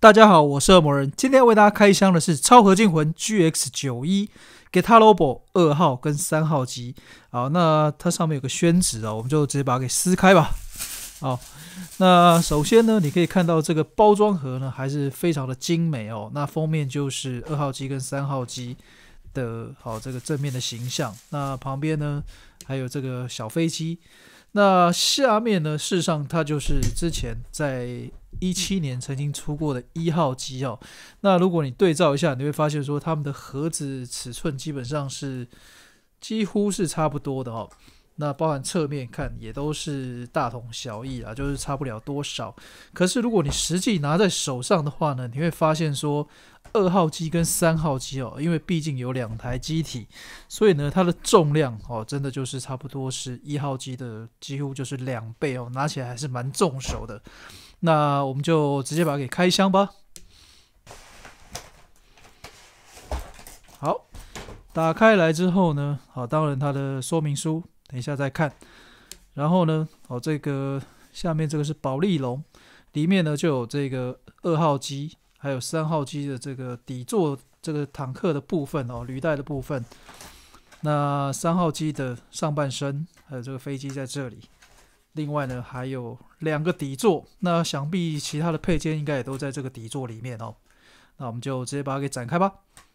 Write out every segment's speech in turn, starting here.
大家好，我是恶魔人。今天为大家开箱的是超合金魂 GX 九一 g i t a r o b o 二号跟三号机。好，那它上面有个宣纸啊，我们就直接把它给撕开吧。好，那首先呢，你可以看到这个包装盒呢还是非常的精美哦。那封面就是二号机跟三号机的好这个正面的形象。那旁边呢还有这个小飞机。那下面呢，事实上它就是之前在。一七年曾经出过的一号机哦，那如果你对照一下，你会发现说它们的盒子尺寸基本上是几乎是差不多的哦。那包含侧面看也都是大同小异啊，就是差不了多少。可是如果你实际拿在手上的话呢，你会发现说二号机跟三号机哦，因为毕竟有两台机体，所以呢它的重量哦，真的就是差不多是一号机的几乎就是两倍哦，拿起来还是蛮重手的。那我们就直接把它给开箱吧。好，打开来之后呢，好，当然它的说明书，等一下再看。然后呢，哦，这个下面这个是保利龙，里面呢就有这个二号机，还有三号机的这个底座，这个坦克的部分哦，履带的部分。那三号机的上半身，还有这个飞机在这里。另外呢，还有两个底座，那想必其他的配件应该也都在这个底座里面哦。那我们就直接把它给展开吧。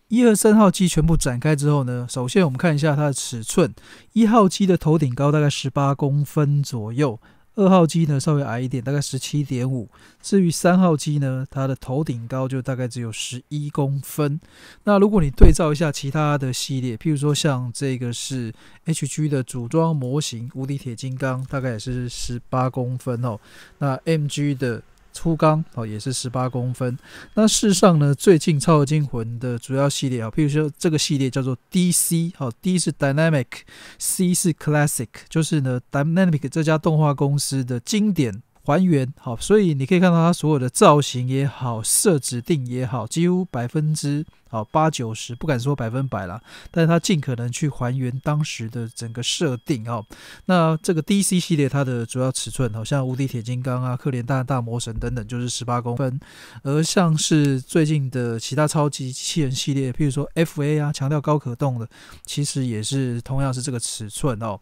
一和三号机全部展开之后呢，首先我们看一下它的尺寸。一号机的头顶高大概十八公分左右。二号机呢，稍微矮一点，大概十七点五。至于三号机呢，它的头顶高就大概只有十一公分。那如果你对照一下其他的系列，譬如说像这个是 HG 的组装模型无敌铁金刚，大概也是十八公分哦。那 MG 的。粗钢哦也是十八公分。那事实上呢，最近《超合惊魂》的主要系列啊，譬如说这个系列叫做 D C 好，D 是 Dynamic，C 是 Classic，就是呢 Dynamic 这家动画公司的经典。还原好，所以你可以看到它所有的造型也好，设指定也好，几乎百分之好八九十，不敢说百分百啦，但是它尽可能去还原当时的整个设定哦。那这个 DC 系列它的主要尺寸，好像无敌铁金刚啊、克连大大魔神等等，就是十八公分，而像是最近的其他超级机器人系列，譬如说 FA 啊，强调高可动的，其实也是同样是这个尺寸哦。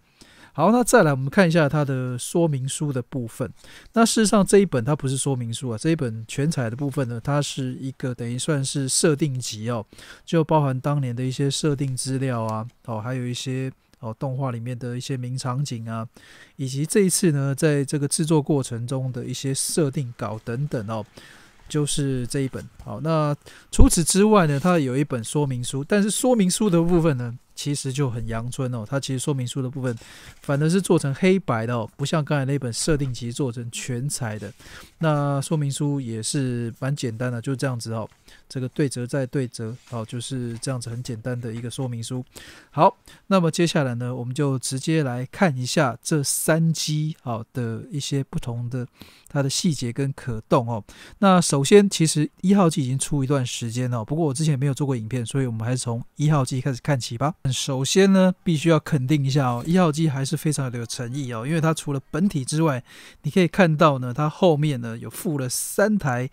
好，那再来我们看一下它的说明书的部分。那事实上这一本它不是说明书啊，这一本全彩的部分呢，它是一个等于算是设定集哦，就包含当年的一些设定资料啊，哦，还有一些哦动画里面的一些名场景啊，以及这一次呢在这个制作过程中的一些设定稿等等哦，就是这一本。好，那除此之外呢，它有一本说明书，但是说明书的部分呢。其实就很阳春哦，它其实说明书的部分反而是做成黑白的哦，不像刚才那本设定集做成全彩的。那说明书也是蛮简单的，就这样子哦，这个对折再对折哦，就是这样子很简单的一个说明书。好，那么接下来呢，我们就直接来看一下这三机好的一些不同的它的细节跟可动哦。那首先，其实一号机已经出一段时间了，不过我之前没有做过影片，所以我们还是从一号机开始看起吧。首先呢，必须要肯定一下哦，一号机还是非常的有诚意哦，因为它除了本体之外，你可以看到呢，它后面呢有附了三台。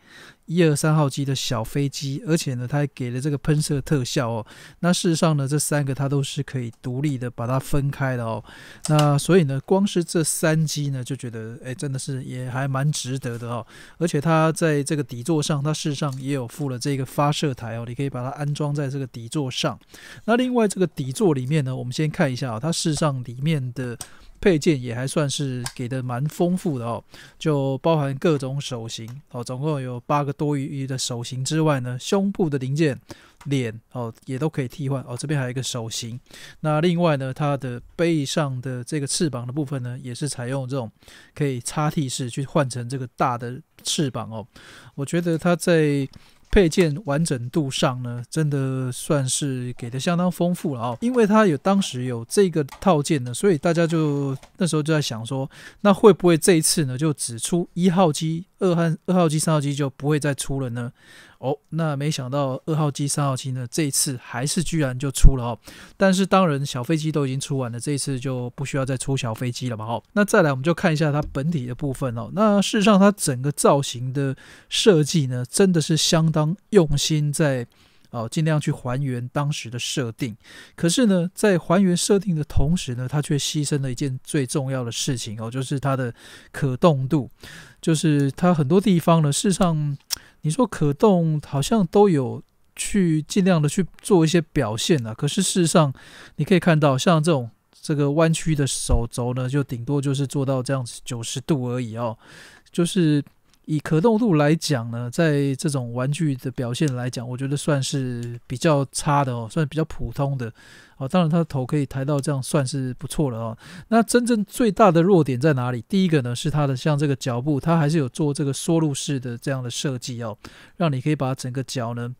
一二三号机的小飞机，而且呢，它还给了这个喷射特效哦。那事实上呢，这三个它都是可以独立的把它分开的哦。那所以呢，光是这三机呢，就觉得哎，真的是也还蛮值得的哦。而且它在这个底座上，它事实上也有附了这个发射台哦，你可以把它安装在这个底座上。那另外这个底座里面呢，我们先看一下啊，它事实上里面的。配件也还算是给的蛮丰富的哦，就包含各种手型哦，总共有八个多余的手型之外呢，胸部的零件、脸哦也都可以替换哦。这边还有一个手型，那另外呢，它的背上的这个翅膀的部分呢，也是采用这种可以插替式去换成这个大的翅膀哦。我觉得它在。配件完整度上呢，真的算是给的相当丰富了啊，因为它有当时有这个套件的，所以大家就那时候就在想说，那会不会这一次呢就只出一号机、二号二号机、三号机就不会再出了呢？哦，那没想到二号机、三号机呢，这一次还是居然就出了哦。但是当然，小飞机都已经出完了，这一次就不需要再出小飞机了嘛。哦。那再来我们就看一下它本体的部分哦。那事实上，它整个造型的设计呢，真的是相当用心，在哦尽量去还原当时的设定。可是呢，在还原设定的同时呢，它却牺牲了一件最重要的事情哦，就是它的可动度，就是它很多地方呢，事实上。你说可动好像都有去尽量的去做一些表现啊，可是事实上你可以看到，像这种这个弯曲的手轴呢，就顶多就是做到这样子九十度而已哦，就是。以可动度来讲呢，在这种玩具的表现来讲，我觉得算是比较差的哦，算是比较普通的哦。当然，它的头可以抬到这样，算是不错了哦。那真正最大的弱点在哪里？第一个呢，是它的像这个脚步，它还是有做这个缩入式的这样的设计哦，让你可以把整个脚呢。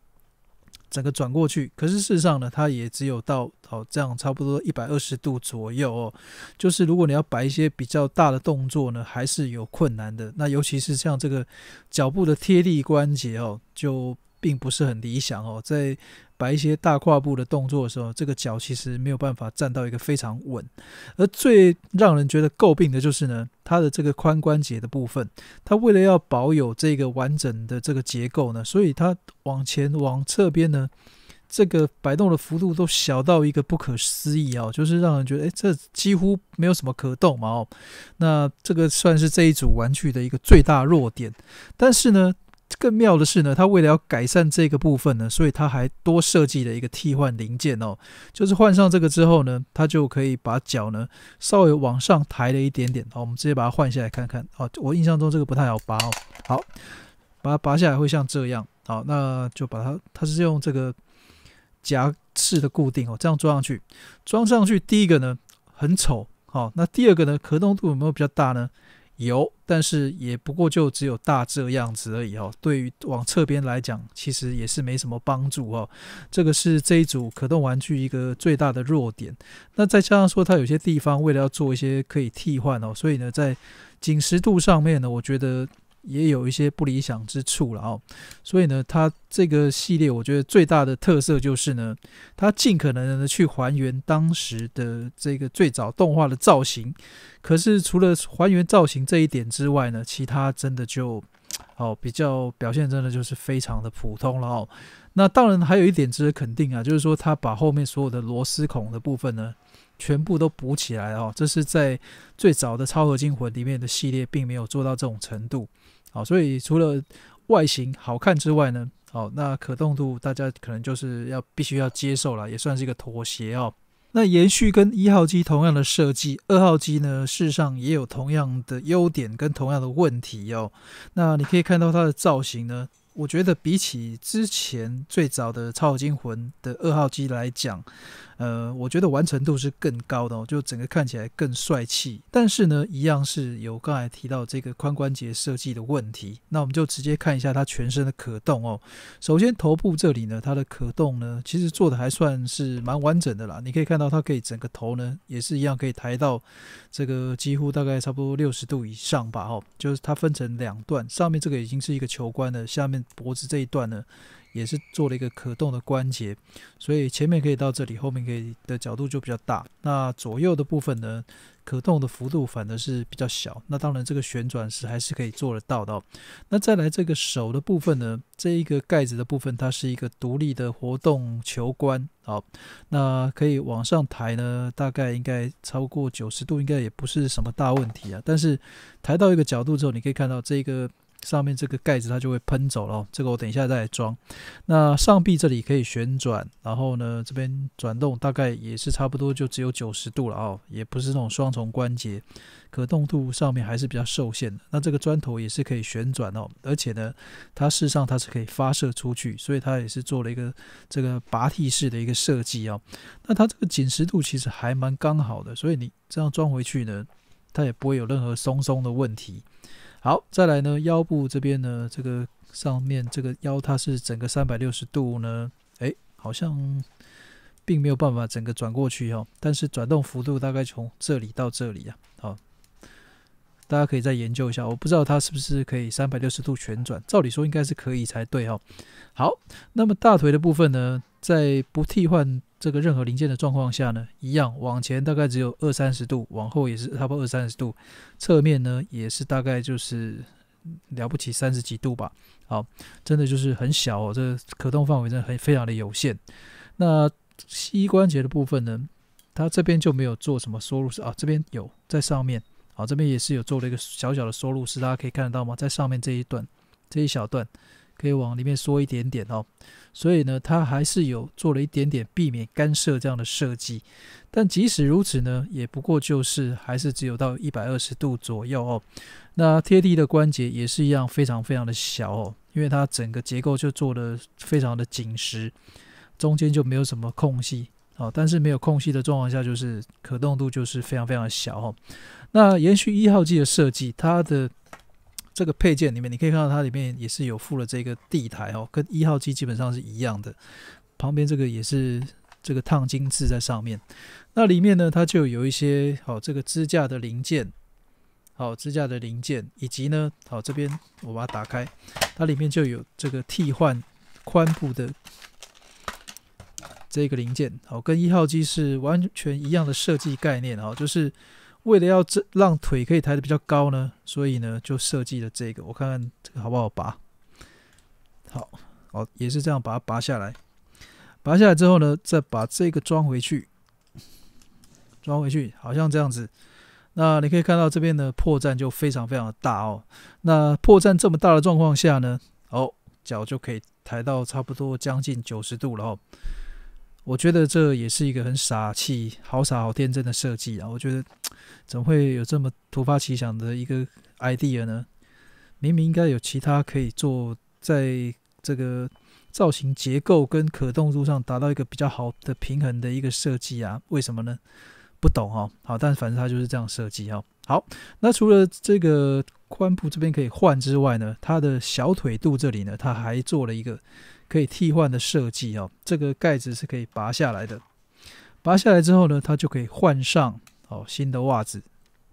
整个转过去，可是事实上呢，它也只有到哦这样差不多一百二十度左右哦。就是如果你要摆一些比较大的动作呢，还是有困难的。那尤其是像这个脚部的贴地关节哦，就。并不是很理想哦，在摆一些大跨步的动作的时候，这个脚其实没有办法站到一个非常稳。而最让人觉得诟病的就是呢，它的这个髋关节的部分，它为了要保有这个完整的这个结构呢，所以它往前往侧边呢，这个摆动的幅度都小到一个不可思议哦，就是让人觉得诶，这几乎没有什么可动嘛哦。那这个算是这一组玩具的一个最大弱点。但是呢。更妙的是呢，它为了要改善这个部分呢，所以它还多设计了一个替换零件哦，就是换上这个之后呢，它就可以把脚呢稍微往上抬了一点点。好，我们直接把它换下来看看。哦，我印象中这个不太好拔哦。好，把它拔下来会像这样。好，那就把它，它是用这个夹式的固定哦。这样装上去，装上去，第一个呢很丑。好，那第二个呢，可动度有没有比较大呢？有，但是也不过就只有大致的样子而已哦。对于往侧边来讲，其实也是没什么帮助哦。这个是这一组可动玩具一个最大的弱点。那再加上说，它有些地方为了要做一些可以替换哦，所以呢，在紧实度上面呢，我觉得。也有一些不理想之处了哦。所以呢，它这个系列我觉得最大的特色就是呢，它尽可能的去还原当时的这个最早动画的造型。可是除了还原造型这一点之外呢，其他真的就哦比较表现真的就是非常的普通了哦。那当然还有一点值得肯定啊，就是说它把后面所有的螺丝孔的部分呢，全部都补起来哦，这是在最早的超合金魂里面的系列并没有做到这种程度。好，所以除了外形好看之外呢，好，那可动度大家可能就是要必须要接受了，也算是一个妥协哦。那延续跟一号机同样的设计，二号机呢，事实上也有同样的优点跟同样的问题哦。那你可以看到它的造型呢，我觉得比起之前最早的《超精魂》的二号机来讲。呃，我觉得完成度是更高的哦，就整个看起来更帅气。但是呢，一样是有刚才提到这个髋关节设计的问题。那我们就直接看一下它全身的可动哦。首先头部这里呢，它的可动呢，其实做的还算是蛮完整的啦。你可以看到，它可以整个头呢，也是一样可以抬到这个几乎大概差不多六十度以上吧。哈，就是它分成两段，上面这个已经是一个球冠了，下面脖子这一段呢。也是做了一个可动的关节，所以前面可以到这里，后面可以的角度就比较大。那左右的部分呢，可动的幅度反而是比较小。那当然，这个旋转是还是可以做得到的。那再来这个手的部分呢，这一个盖子的部分，它是一个独立的活动球关，好，那可以往上抬呢，大概应该超过九十度，应该也不是什么大问题啊。但是抬到一个角度之后，你可以看到这个。上面这个盖子它就会喷走了这个我等一下再来装。那上臂这里可以旋转，然后呢这边转动大概也是差不多就只有九十度了哦，也不是那种双重关节，可动度上面还是比较受限的。那这个砖头也是可以旋转哦，而且呢它事实上它是可以发射出去，所以它也是做了一个这个拔替式的一个设计哦。那它这个紧实度其实还蛮刚好的，所以你这样装回去呢，它也不会有任何松松的问题。好，再来呢，腰部这边呢，这个上面这个腰，它是整个三百六十度呢，哎，好像并没有办法整个转过去哈，但是转动幅度大概从这里到这里啊，好，大家可以再研究一下，我不知道它是不是可以三百六十度旋转，照理说应该是可以才对哈。好，那么大腿的部分呢，在不替换。这个任何零件的状况下呢，一样往前大概只有二三十度，往后也是差不多二三十度，侧面呢也是大概就是了不起三十几度吧。好，真的就是很小哦，这可动范围真的很非常的有限。那膝关节的部分呢，它这边就没有做什么收入式啊，这边有在上面，好，这边也是有做了一个小小的收入式，大家可以看得到吗？在上面这一段这一小段。可以往里面缩一点点哦，所以呢，它还是有做了一点点避免干涉这样的设计。但即使如此呢，也不过就是还是只有到一百二十度左右哦。那贴地的关节也是一样非常非常的小哦，因为它整个结构就做的非常的紧实，中间就没有什么空隙哦。但是没有空隙的状况下，就是可动度就是非常非常小哦。那延续一号机的设计，它的这个配件里面，你可以看到它里面也是有附了这个地台哦，跟一号机基本上是一样的。旁边这个也是这个烫金字在上面。那里面呢，它就有一些好这个支架的零件，好支架的零件，以及呢，好这边我把它打开，它里面就有这个替换髋部的这个零件，好跟一号机是完全一样的设计概念哦，就是。为了要这让腿可以抬得比较高呢，所以呢就设计了这个。我看看这个好不好拔？好，哦，也是这样把它拔下来。拔下来之后呢，再把这个装回去。装回去好像这样子。那你可以看到这边的破绽就非常非常的大哦。那破绽这么大的状况下呢，哦，脚就可以抬到差不多将近九十度了哦。我觉得这也是一个很傻气、好傻、好天真的设计啊！我觉得怎么会有这么突发奇想的一个 idea 呢？明明应该有其他可以做，在这个造型结构跟可动度上达到一个比较好的平衡的一个设计啊？为什么呢？不懂哦。好，但反正它就是这样设计哦。好，那除了这个髋部这边可以换之外呢，它的小腿肚这里呢，它还做了一个。可以替换的设计哦，这个盖子是可以拔下来的。拔下来之后呢，它就可以换上哦新的袜子。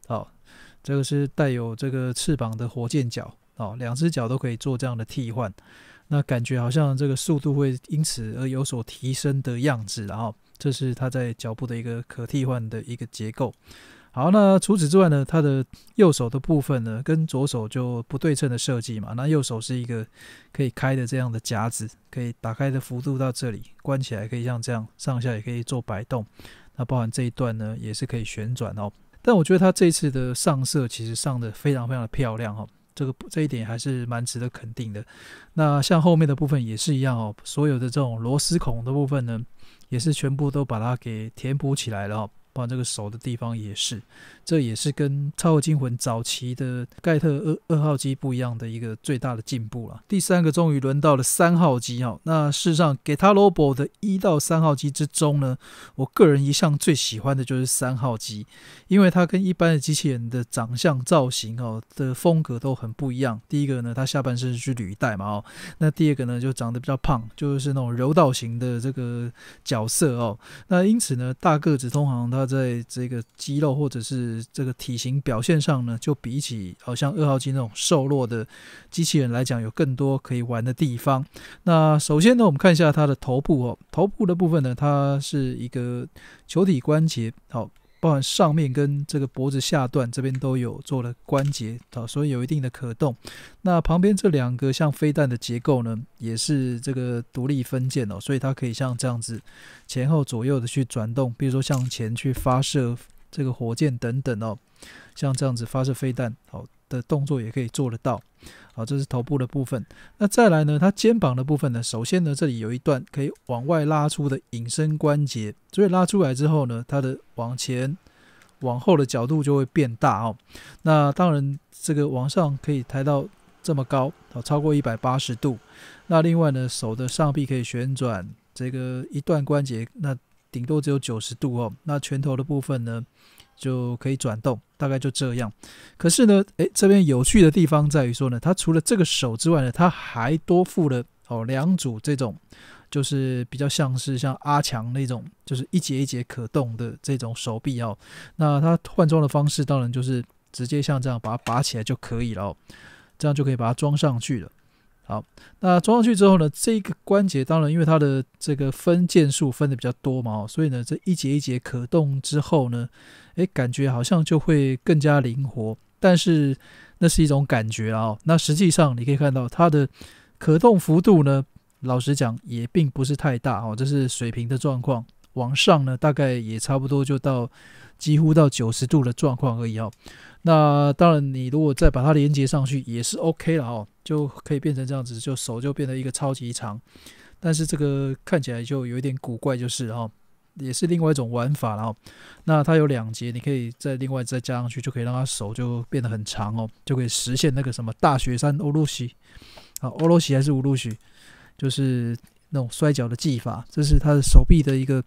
哦，这个是带有这个翅膀的火箭脚哦，两只脚都可以做这样的替换。那感觉好像这个速度会因此而有所提升的样子。然后，这是它在脚部的一个可替换的一个结构。好，那除此之外呢，它的右手的部分呢，跟左手就不对称的设计嘛。那右手是一个可以开的这样的夹子，可以打开的幅度到这里，关起来可以像这样上下也可以做摆动。那包含这一段呢，也是可以旋转哦。但我觉得它这次的上色其实上的非常非常的漂亮哦，这个这一点还是蛮值得肯定的。那像后面的部分也是一样哦，所有的这种螺丝孔的部分呢，也是全部都把它给填补起来了。然这个手的地方也是，这也是跟《超合惊魂》早期的盖特二二号机不一样的一个最大的进步了。第三个终于轮到了三号机哈。那事实上，给它罗伯的一到三号机之中呢，我个人一向最喜欢的就是三号机，因为它跟一般的机器人的长相造型哦的风格都很不一样。第一个呢，它下半身是履带嘛哦。那第二个呢，就长得比较胖，就是那种柔道型的这个角色哦。那因此呢，大个子通常它。在这个肌肉或者是这个体型表现上呢，就比起好像二号机那种瘦弱的机器人来讲，有更多可以玩的地方。那首先呢，我们看一下它的头部哦，头部的部分呢，它是一个球体关节，好。包含上面跟这个脖子下段这边都有做了关节，好，所以有一定的可动。那旁边这两个像飞弹的结构呢，也是这个独立分件哦，所以它可以像这样子前后左右的去转动，比如说向前去发射这个火箭等等哦，像这样子发射飞弹，好。的动作也可以做得到，好，这是头部的部分。那再来呢？它肩膀的部分呢？首先呢，这里有一段可以往外拉出的隐身关节，所以拉出来之后呢，它的往前、往后的角度就会变大哦。那当然，这个往上可以抬到这么高好，超过一百八十度。那另外呢，手的上臂可以旋转这个一段关节，那顶多只有九十度哦。那拳头的部分呢？就可以转动，大概就这样。可是呢，哎，这边有趣的地方在于说呢，它除了这个手之外呢，它还多附了哦两组这种，就是比较像是像阿强那种，就是一节一节可动的这种手臂哦。那它换装的方式当然就是直接像这样把它拔起来就可以了哦，这样就可以把它装上去了。好，那装上去之后呢？这个关节当然，因为它的这个分件数分的比较多嘛，哦，所以呢，这一节一节可动之后呢，哎，感觉好像就会更加灵活。但是那是一种感觉啊，那实际上你可以看到它的可动幅度呢，老实讲也并不是太大哦，这是水平的状况。往上呢，大概也差不多就到几乎到九十度的状况而已哦。那当然，你如果再把它连接上去，也是 OK 了哦，就可以变成这样子，就手就变得一个超级长。但是这个看起来就有一点古怪，就是哈，也是另外一种玩法了哦。那它有两节，你可以再另外再加上去，就可以让它手就变得很长哦，就可以实现那个什么大雪山欧露西啊，欧露西还是乌露西，就是那种摔跤的技法。这是它的手臂的一个。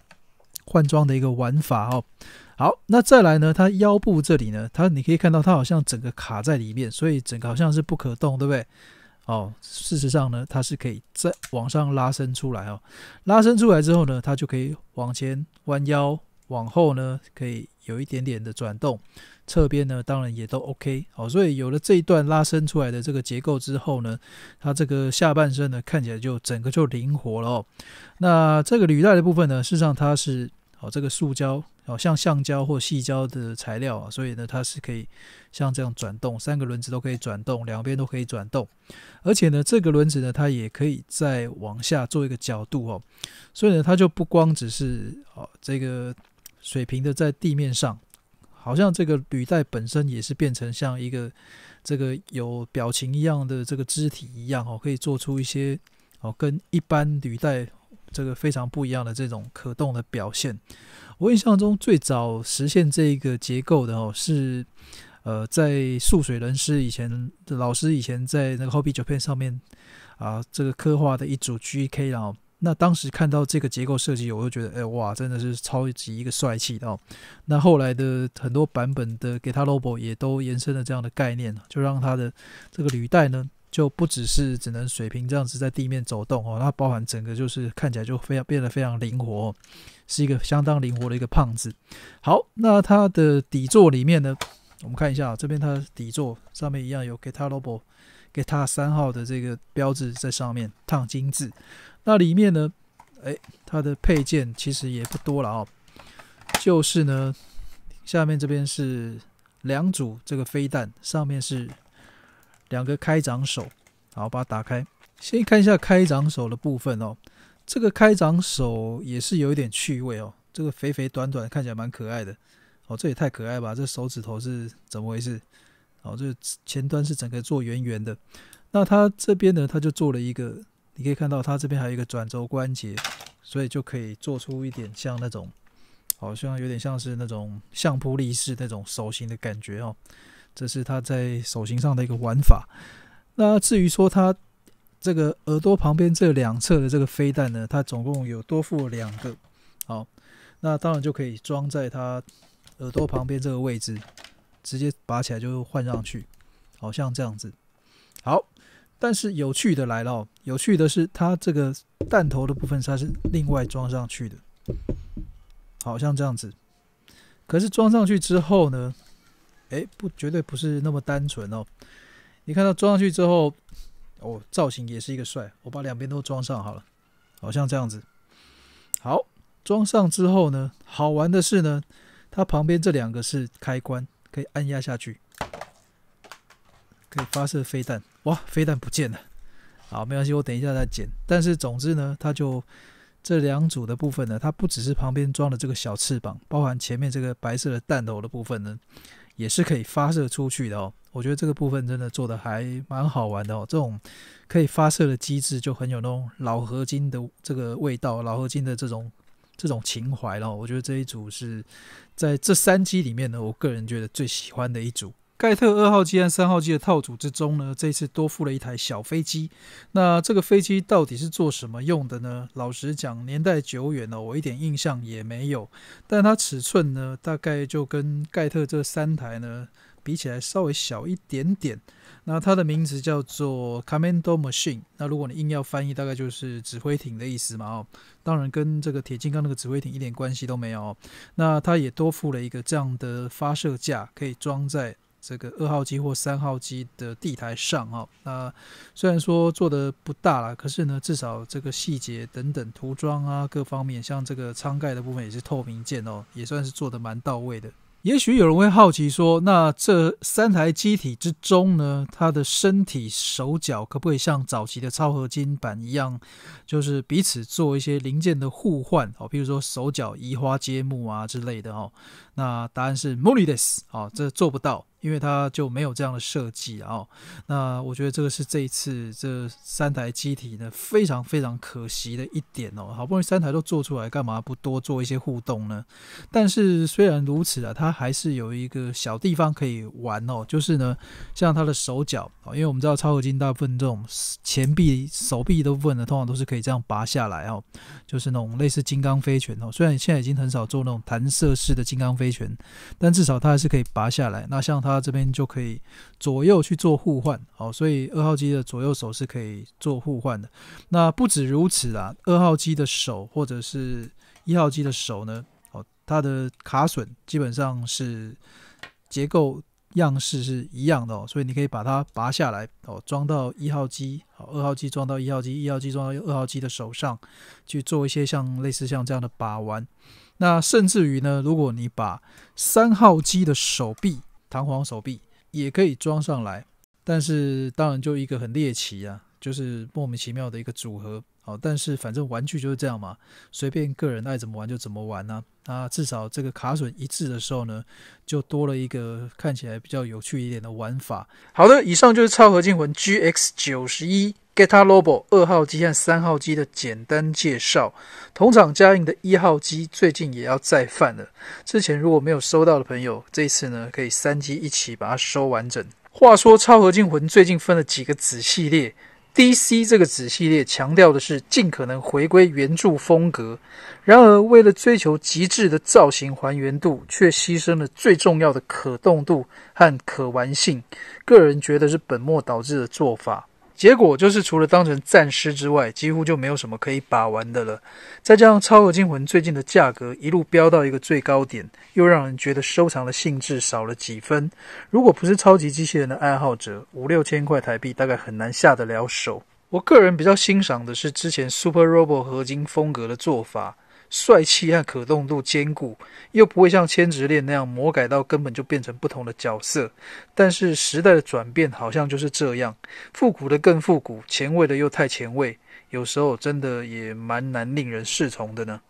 换装的一个玩法哦，好，那再来呢？它腰部这里呢，它你可以看到，它好像整个卡在里面，所以整个好像是不可动，对不对？哦，事实上呢，它是可以再往上拉伸出来哦，拉伸出来之后呢，它就可以往前弯腰，往后呢可以有一点点的转动。侧边呢，当然也都 OK，好，所以有了这一段拉伸出来的这个结构之后呢，它这个下半身呢看起来就整个就灵活了哦。那这个履带的部分呢，事实上它是，哦这个塑胶，哦像橡胶或细胶的材料啊，所以呢它是可以像这样转动，三个轮子都可以转动，两边都可以转动，而且呢这个轮子呢它也可以再往下做一个角度哦，所以呢它就不光只是哦这个水平的在地面上。好像这个履带本身也是变成像一个这个有表情一样的这个肢体一样哦，可以做出一些哦跟一般履带这个非常不一样的这种可动的表现。我印象中最早实现这一个结构的哦是呃在速水人师以前老师以前在那个 Hobby a 片上面啊这个刻画的一组 G K 然后。那当时看到这个结构设计，我就觉得，哎哇，真的是超级一个帅气的。那后来的很多版本的 Geta Robo 也都延伸了这样的概念，就让它的这个履带呢，就不只是只能水平这样子在地面走动哦，它包含整个就是看起来就非常变得非常灵活，是一个相当灵活的一个胖子。好，那它的底座里面呢，我们看一下，这边它的底座上面一样有 Geta Robo。给它三号的这个标志在上面烫金字，那里面呢，哎，它的配件其实也不多了啊，就是呢，下面这边是两组这个飞弹，上面是两个开掌手，好，把它打开，先看一下开掌手的部分哦，这个开掌手也是有一点趣味哦，这个肥肥短短看起来蛮可爱的，哦，这也太可爱吧，这手指头是怎么回事？好，这前端是整个做圆圆的，那它这边呢，它就做了一个，你可以看到它这边还有一个转轴关节，所以就可以做出一点像那种，好像有点像是那种相扑力士那种手型的感觉哦。这是它在手型上的一个玩法。那至于说它这个耳朵旁边这两侧的这个飞弹呢，它总共有多付两个，好，那当然就可以装在它耳朵旁边这个位置。直接拔起来就换上去，好像这样子。好，但是有趣的来了。有趣的是，它这个弹头的部分它是另外装上去的，好像这样子。可是装上去之后呢，哎，不，绝对不是那么单纯哦。你看到装上去之后，哦，造型也是一个帅。我把两边都装上好了，好像这样子。好，装上之后呢，好玩的是呢，它旁边这两个是开关。可以按压下去，可以发射飞弹。哇，飞弹不见了。好，没关系，我等一下再捡。但是总之呢，它就这两组的部分呢，它不只是旁边装了这个小翅膀，包含前面这个白色的弹头的部分呢，也是可以发射出去的哦。我觉得这个部分真的做的还蛮好玩的哦。这种可以发射的机制就很有那种老合金的这个味道，老合金的这种。这种情怀，然我觉得这一组是在这三机里面呢，我个人觉得最喜欢的一组。盖特二号机和三号机的套组之中呢，这次多附了一台小飞机。那这个飞机到底是做什么用的呢？老实讲，年代久远了，我一点印象也没有。但它尺寸呢，大概就跟盖特这三台呢。比起来稍微小一点点，那它的名字叫做 Commando Machine。那如果你硬要翻译，大概就是指挥艇的意思嘛。哦，当然跟这个铁金刚那个指挥艇一点关系都没有。那它也多附了一个这样的发射架，可以装在这个二号机或三号机的地台上。哦，那虽然说做的不大啦，可是呢，至少这个细节等等涂装啊，各方面，像这个舱盖的部分也是透明件哦，也算是做的蛮到位的。也许有人会好奇说，那这三台机体之中呢，它的身体手脚可不可以像早期的超合金版一样，就是彼此做一些零件的互换哦，比如说手脚移花接木啊之类的哦。那答案是 Morides 哦，这做不到，因为他就没有这样的设计哦。那我觉得这个是这一次这三台机体呢非常非常可惜的一点哦。好不容易三台都做出来，干嘛不多做一些互动呢？但是虽然如此啊，它还是有一个小地方可以玩哦，就是呢，像它的手脚哦，因为我们知道超合金大部分这种前臂、手臂的部分呢，通常都是可以这样拔下来哦，就是那种类似金刚飞拳哦。虽然现在已经很少做那种弹射式的金刚飞。拳，但至少它还是可以拔下来。那像它这边就可以左右去做互换，哦，所以二号机的左右手是可以做互换的。那不止如此啊，二号机的手或者是一号机的手呢，哦，它的卡损基本上是结构样式是一样的，所以你可以把它拔下来，哦，装到一号机，好，二号机装到一号机，一号机装到二号机的手上去做一些像类似像这样的把玩。那甚至于呢，如果你把三号机的手臂弹簧手臂也可以装上来，但是当然就一个很猎奇啊。就是莫名其妙的一个组合，好，但是反正玩具就是这样嘛，随便个人爱怎么玩就怎么玩呢。啊，至少这个卡损一致的时候呢，就多了一个看起来比较有趣一点的玩法。好的，以上就是超合金魂 GX 九十一 g e t a l o b o 二号机和三号机的简单介绍。同厂加映的一号机最近也要再贩了，之前如果没有收到的朋友，这次呢可以三机一起把它收完整。话说超合金魂最近分了几个子系列。D.C 这个子系列强调的是尽可能回归原著风格，然而为了追求极致的造型还原度，却牺牲了最重要的可动度和可玩性，个人觉得是本末倒置的做法。结果就是，除了当成战尸之外，几乎就没有什么可以把玩的了。再加上《超合金魂》最近的价格一路飙到一个最高点，又让人觉得收藏的兴致少了几分。如果不是超级机器人的爱好者，五六千块台币大概很难下得了手。我个人比较欣赏的是之前 Super Robot 合金风格的做法。帅气和可动度兼顾，又不会像千职恋那样魔改到根本就变成不同的角色。但是时代的转变好像就是这样，复古的更复古，前卫的又太前卫，有时候真的也蛮难令人适从的呢。